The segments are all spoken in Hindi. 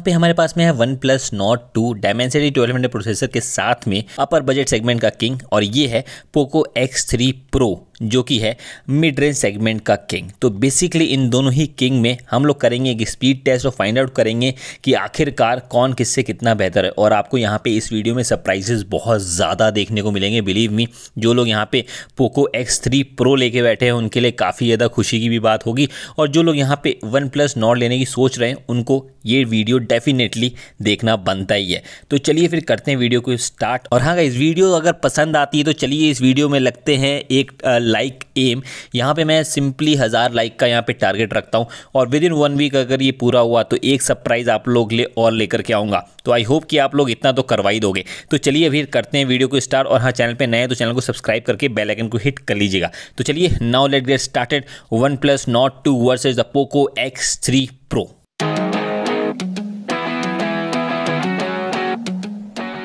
यहाँ पे हमारे पास में है OnePlus Nord two Dimensity twelve hundred processor के साथ में अपर बजट सेगमेंट का किंग और ये है पोको एक्स थ्री प्रो जो कि है मिड रेंज सेगमेंट का किंग तो बेसिकली इन दोनों ही किंग में हम लोग करेंगे एक स्पीड टेस्ट और फाइंड आउट करेंगे कि आखिरकार कौन किससे कितना बेहतर है और आपको यहाँ पे इस वीडियो में सरप्राइजेज बहुत ज़्यादा देखने को मिलेंगे बिलीव मी जो लोग यहाँ पे पोको एक्स थ्री प्रो लेके बैठे हैं उनके लिए काफ़ी ज़्यादा खुशी की भी बात होगी और जो लोग यहाँ पर वन प्लस नॉट लेने की सोच रहे हैं उनको ये वीडियो डेफिनेटली देखना बनता ही है तो चलिए फिर करते हैं वीडियो को स्टार्ट और हाँ इस वीडियो अगर पसंद आती है तो चलिए इस वीडियो में लगते हैं एक लाइक एम यहाँ पे मैं सिंपली हज़ार लाइक का यहाँ पे टारगेट रखता हूँ और विद इन वन वीक अगर ये पूरा हुआ तो एक सरप्राइज़ आप लोग ले और लेकर के आऊँगा तो आई होप कि आप लोग इतना तो करवा ही दोगे तो चलिए अभी करते हैं वीडियो को स्टार्ट और हाँ चैनल पर नए तो चैनल को सब्सक्राइब करके बेलाइकन को हिट कर लीजिएगा तो चलिए now let get started OnePlus Nord two versus the Poco X three pro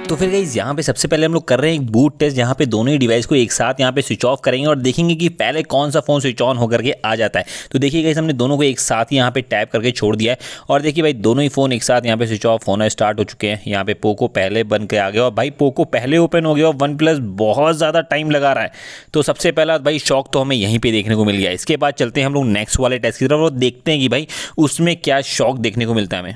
तो फिर गई यहाँ पे सबसे पहले हम लोग कर रहे हैं एक बूट टेस्ट यहाँ पे दोनों ही डिवाइस को एक साथ यहाँ पे स्विच ऑफ करेंगे और देखेंगे कि पहले कौन सा फ़ोन स्विच ऑन होकर के आ जाता है तो देखिए गई हमने दोनों को एक साथ यहाँ पे टैप करके छोड़ दिया है और देखिए भाई दोनों ही फ़ोन एक साथ यहाँ पे स्विच ऑफ होना स्टार्ट हो चुके हैं यहाँ पे पोको पहले बन के आ गया और भाई पोको पहले ओपन हो गया और वन प्लस बहुत ज़्यादा टाइम लगा रहा है तो सबसे पहला भाई शौक तो हमें यहीं पर देखने को मिल गया इसके बाद चलते हैं हम लोग नेक्स्ट वाले टेस्ट की तरफ और देखते हैं कि भाई उसमें क्या शौक देखने को मिलता है हमें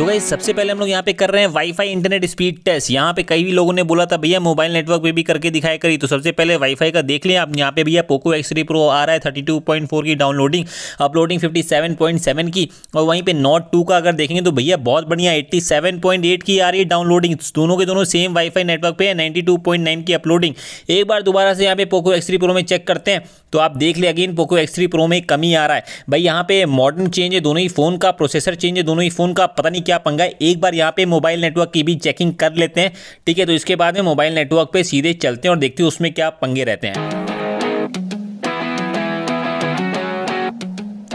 तो भाई सबसे पहले हम लोग यहाँ पे कर रहे हैं वाईफाई इंटरनेट स्पीड टेस्ट यहाँ पे कई लोगों ने बोला था भैया मोबाइल नेटवर्क पे भी करके दिखाया करी तो सबसे पहले वाईफाई का देख लें आप यहाँ पे भैया पोको एक्स थ्री प्रो आ रहा है थर्टी टू पॉइंट फोर की downloading uploading fifty seven point seven की और वहीं पर नॉट टू का अगर देखेंगे तो भैया बहुत बढ़िया एट्टी सेवन पॉइंट एट की आ रही है डाउनलोडिंग दोनों के दोनों सेम वाईफाई नेटवर्क पर है नाइन्टी टू पॉइंट नाइन की अपलोडिंग एक बार दोबारा से यहाँ पे पोको एक्स थ्री प्रो में चेक करते हैं तो आप देख लें again Poco X three pro में कमी आ रहा है भाई यहाँ पे मॉडर्न चेंज है दोनों ही फोन का प्रोसेसर चेंज है दोनों ही फोन का पता नहीं क्या पंगा है एक बार यहाँ पे मोबाइल नेटवर्क की भी चेकिंग कर लेते हैं ठीक है तो इसके बाद में मोबाइल नेटवर्क पे सीधे चलते हैं और देखते हैं उसमें क्या पंगे रहते हैं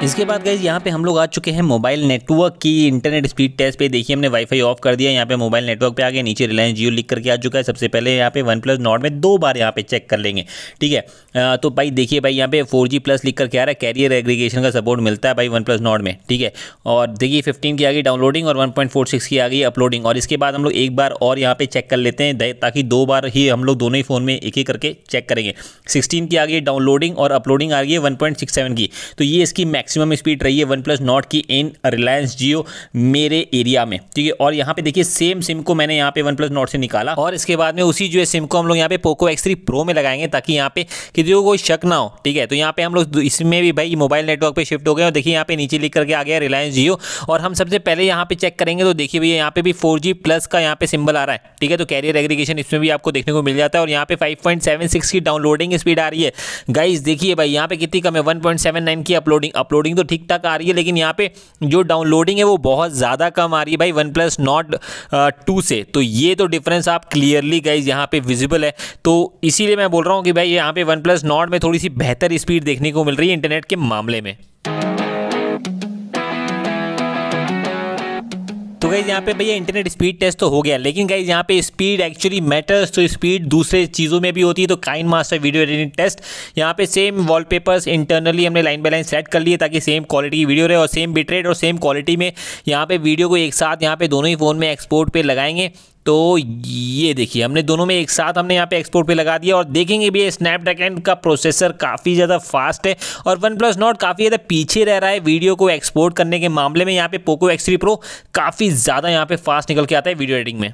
इसके बाद गई यहाँ पे हम लोग आ चुके हैं मोबाइल नेटवर्क की इंटरनेट स्पीड टेस्ट पे देखिए हमने वाईफाई ऑफ कर दिया यहाँ पे मोबाइल नेटवर्क पे आ गए नीचे रिलायंस जियो लिख करके आ चुका है सबसे पहले यहाँ पे वन प्लस नॉट में दो बार यहाँ पे चेक कर लेंगे ठीक है तो भाई देखिए भाई यहाँ पे फोर जी प्लस लिख करके आ रहा है कैरियर एग्रीगेशन का सपोर्ट मिलता है भाई वन प्लस नॉट में ठीक है और देखिए फिफ्टीन की आ गई डाउनलोडिंग और वन पॉइंट फोर सिक्स की आ गई अपलोडिंग और इसके बाद हम लोग एक बार और यहाँ पे चेक कर लेते हैं ताकि दो बार ही हम लोग दोनों ही फ़ोन में एक ही करके चेक करेंगे सिक्सटीन की आ गई डाउनलोडिंग और अपलोडिंग आ गई है वन पॉइंट सिक्स सेवन की तो ये इसकी मैक्स मैक्सिमम स्पीड रही है वन प्लस नॉट की इन रिलायंस जियो मेरे एरिया में ठीक है और यहाँ पे देखिए सेम सिम को मैंने यहाँ पे वन प्लस नॉट से निकाला और इसके बाद में उसी जो है सिम को हम लोग यहाँ पे पोको एक्स थ्री प्रो में लगाएंगे ताकि यहाँ पे किसी को कोई शक ना हो ठीक है तो यहाँ पे हम लोग इसमें भी भाई मोबाइल नेटवर्क पर शिफ्ट हो गए और देखिए यहाँ पे नीचे लिख करके आ गया रिलायंस जियो और हम सबसे पहले यहाँ पे चेक करेंगे तो देखिए भैया यहाँ पे भी फोर प्लस का यहाँ पे सिंबल आ रहा है ठीक है तो कैरियर एग्रीगेशन इसमें भी आपको देखने को मिल जाता है और यहाँ पे सिक्स की डाउनलोडिंग स्पीड आ रही है गाइज देखिए भाई यहाँ पे कितनी कम है नाइन की अपलोडिंग अपलोड लोडिंग तो ठीक ठाक आ रही है लेकिन यहाँ पे जो डाउनलोडिंग है वो बहुत ज़्यादा कम आ रही है भाई वन प्लस नॉट टू से तो ये तो डिफरेंस आप क्लियरली गाइज यहाँ पे विजिबल है तो इसीलिए मैं बोल रहा हूँ कि भाई यहाँ पे वन प्लस नॉट में थोड़ी सी बेहतर स्पीड देखने को मिल रही है इंटरनेट के मामले में तो गई यहाँ पे भैया इंटरनेट स्पीड टेस्ट तो हो गया लेकिन गई यहाँ पे स्पीड एक्चुअली मैटर्स तो स्पीड दूसरे चीज़ों में भी होती है तो KineMaster video editing test यहाँ पे सेम वॉलपेपर्स इंटरनली हमने लाइन बाय लाइन सेट कर लिए ताकि सेम क्वालिटी की वीडियो रहे और सेम बिटरेट और सेम क्वालिटी में यहाँ पे वीडियो को एक साथ यहाँ पे दोनों ही फ़ोन में एक्सपोर्ट पर लगाएंगे तो ये देखिए हमने दोनों में एक साथ हमने यहाँ पे एक्सपोर्ट पे लगा दिया और देखेंगे भी स्नैपड्रैगन का प्रोसेसर काफ़ी ज़्यादा फास्ट है और वन प्लस नॉट काफ़ी ज़्यादा पीछे रह रहा है वीडियो को एक्सपोर्ट करने के मामले में यहाँ पे पोको एक्स थ्री प्रो काफ़ी ज़्यादा यहाँ पे फास्ट निकल के आता है वीडियो एडिटिंग में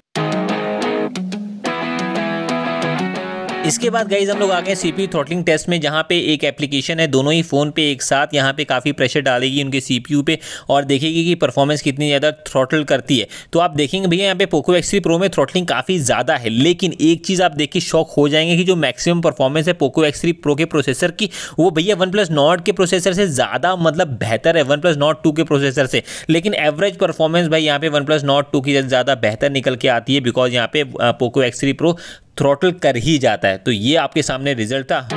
इसके बाद गाइज हम लोग आ गए सीपीयू थ्रोटलिंग टेस्ट में जहाँ पे एक एप्लीकेशन है दोनों ही फ़ोन पे एक साथ यहाँ पे काफ़ी प्रेशर डालेगी उनके सीपीयू पे और देखेगी कि परफॉर्मेंस कितनी ज़्यादा थ्रोटल करती है तो आप देखेंगे भैया यहाँ पे पोको एक्स प्रो में थ्रोटलिंग काफ़ी ज़्यादा है लेकिन एक चीज़ आप देख के शौक हो जाएंगे कि जो मैक्सिमम परफॉर्मेंस है पोको एक्स थ्री प्रो के प्रोसेसर की वो भैया वन प्लस नॉट के प्रोसेसर से ज़्यादा मतलब बेहतर है वन प्लस नॉट टू के प्रोसेसर से लेकिन एवरेज परफॉर्मेंस भाई यहाँ पे वन प्लस नॉट टू की ज़्यादा बेहतर निकल के आती है बिकॉज यहाँ पे Poco X three pro throttle कर ही जाता है तो ये आपके सामने रिजल्ट था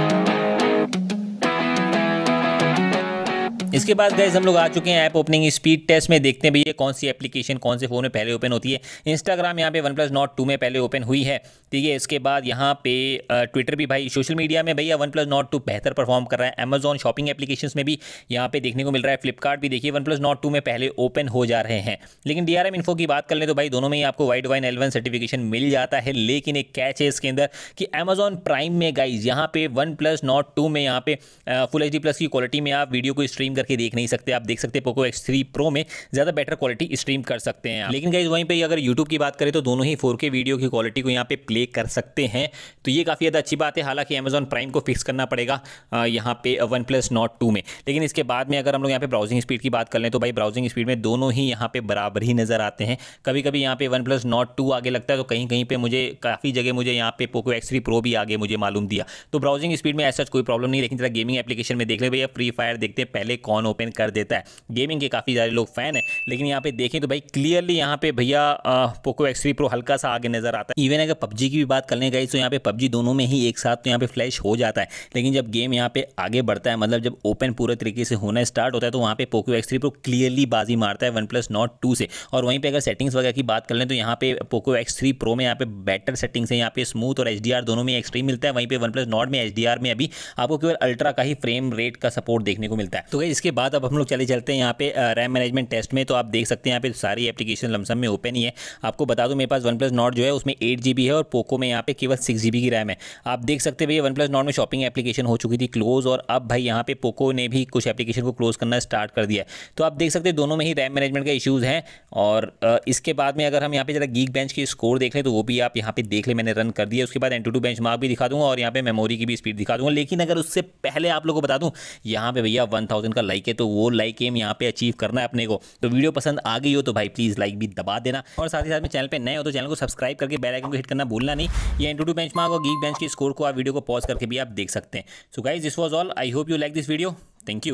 इसके बाद गैस हम लोग आ चुके हैं ऐप ओपनिंग स्पीड टेस्ट में देखते हैं भैया कौन सी एप्लीकेशन कौन से फ़ोन में पहले ओपन होती है इंस्टाग्राम यहाँ पे वन प्लस नॉट टू में पहले ओपन हुई है ठीक है इसके बाद यहाँ पे ट्विटर भी भाई सोशल मीडिया में भैया वन प्लस नॉट टू बेहतर परफॉर्म कर रहा है अमेजोन शॉपिंग एप्लीकेशन में भी यहाँ पे देखने को मिल रहा है फ्लिपकार्ट भी देखिए वन प्लस नॉट टू में पहले ओपन हो जा रहे हैं लेकिन डी आर एम इन्फो की बात कर लें तो भाई दोनों में ही आपको वाइड वाइन एलेवन सर्टिफिकेशन मिल जाता है लेकिन एक कैच है इसके अंदर कि अमेजोन प्राइम में गाइज यहाँ पे वन प्लस नॉट टू में यहाँ पे फुल एच डी प्लस की क्वालिटी में आप वीडियो को स्ट्रीम करके देख नहीं सकते आप देख सकते पोको एक्स थ्री प्रो में ज़्यादा बेटर क्वालिटी स्ट्रीम कर सकते हैं लेकिन गाइज वहीं पर अगर यूट्यूब की बात करें तो दोनों ही फोर के वीडियो की क्वालिटी को यहाँ पे प्ले कर सकते हैं तो ये काफ़ी ज़्यादा अच्छी बात है हालांकि अमेजन प्राइम को फिक्स करना पड़ेगा यहाँ पे वन प्लस नॉट टू में लेकिन इसके बाद में अगर हम लोग यहाँ पे ब्राउजिंग स्पीड की बात कर लें तो भाई ब्राउजिंग स्पीड में दोनों ही यहाँ पे बराबर ही नज़र आते हैं कभी कभी यहाँ पे वन प्लस नॉट टू आगे लगता है तो कहीं कहीं पर मुझे काफ़ी जगह मुझे यहाँ पे पोको एक्स थ्री प्रो भी आगे मुझे मालूम दिया तो ब्राउजिंग स्पीड में ऐसा कोई प्रॉब्लम नहीं लेकिन जरा गेमिंग एप्लीकेशन में देख लें भैया फ्री फायर देखते हैं पहले कौन ओपन कर देता है गेमिंग के काफ़ी सारे लोग फैन हैं लेकिन यहाँ पर देखें तो भाई क्लियरली यहाँ पे भैया पोको एक्स थ्री प्रो हल्का सा आगे नज़र आता है इवन अगर पबजी की भी बात कर लें गई तो यहाँ पे पबजी दोनों में ही एक साथ तो यहाँ पे फ्लैश हो जाता है लेकिन जब गेम यहाँ पे आगे बढ़ता है मतलब जब ओपन पूरे तरीके से होना स्टार्ट होता है तो वहाँ पे Poco X three pro clearly बाजी मारता है वन प्लस नॉट टू से और वहीं पर अगर सेटिंग्स वगैरह की बात कर लें तो यहाँ पे पोको एक्स थ्री प्रो में यहाँ पे बेटर सेटिंग्स है यहाँ पे स्मूथ और एच दोनों में एक्सट्रीम मिलता है वहीं पर वन प्लस नॉट में एच में अभी आपको केवल अल्ट्रा का ही फ्रेम रेट का सपोर्ट देखने को मिलता है तो इसके बाद अब हम लोग चले चलते हैं यहाँ पे रैम मैनेजमेंट टेस्ट में तो आप देख सकते हैं यहाँ पे सारी एप्लीकेशन लमसम में ओपन ही है आपको बता दूँ मेरे पास वन प्लस नॉट जो है उसमें एट जी है और पोको में यहाँ पे केवल सिक्स जी की रैम है आप देख सकते भैया वन प्लस नॉर्मल में शॉपिंग एप्लीकेशन हो चुकी थी क्लोज और अब भाई यहाँ पे पोको ने भी कुछ एप्लीकेशन को क्लोज करना स्टार्ट कर दिया तो आप देख सकते हैं दोनों में ही रैम मैनेजमेंट का इशूज़ हैं और इसके बाद में अगर हम यहाँ पे ज़रा गीक बेंच की स्कोर देख लें तो वो भी आप यहाँ पे देख लें मैंने रन कर दिया उसके बाद एन टू बेंच मार्क भी दिखा दूँगा और यहाँ पे मेमोरी की भी स्पीड दिखा दूंगा लेकिन अगर उससे पहले आप लोग को बता दूँ यहाँ पे भैया वन थाउजेंड का लाइक है तो वो लाइक एम यहाँ पे अचीव करना है अपने को तो वीडियो पसंद आ गई हो तो भाई प्लीज़ लाइक भी दबा देना और साथ ही साथ में चैनल पर नए हो तो चैनल को सब्सक्राइब करके बेलाइकन को हिट करना भूल भूलना नहीं ये इंटू टू टू बेंच और गीक बेंच के स्कोर को आप वीडियो को पॉज करके भी आप देख सकते हैं so guys this was all I hope you like this video thank you